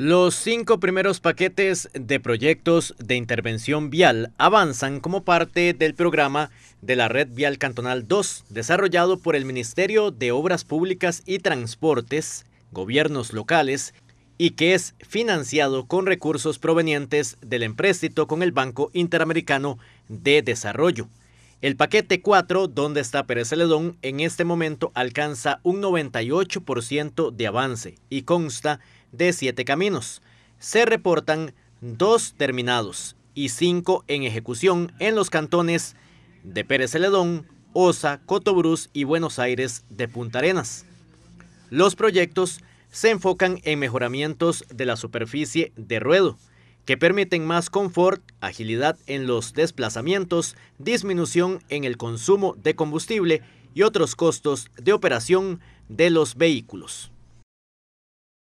Los cinco primeros paquetes de proyectos de intervención vial avanzan como parte del programa de la Red Vial Cantonal 2, desarrollado por el Ministerio de Obras Públicas y Transportes, gobiernos locales y que es financiado con recursos provenientes del empréstito con el Banco Interamericano de Desarrollo. El paquete 4, donde está Pérez Celedón, en este momento alcanza un 98% de avance y consta de siete caminos. Se reportan dos terminados y cinco en ejecución en los cantones de Pérez Celedón, Osa, Cotobruz y Buenos Aires de Punta Arenas. Los proyectos se enfocan en mejoramientos de la superficie de ruedo, que permiten más confort, agilidad en los desplazamientos, disminución en el consumo de combustible y otros costos de operación de los vehículos.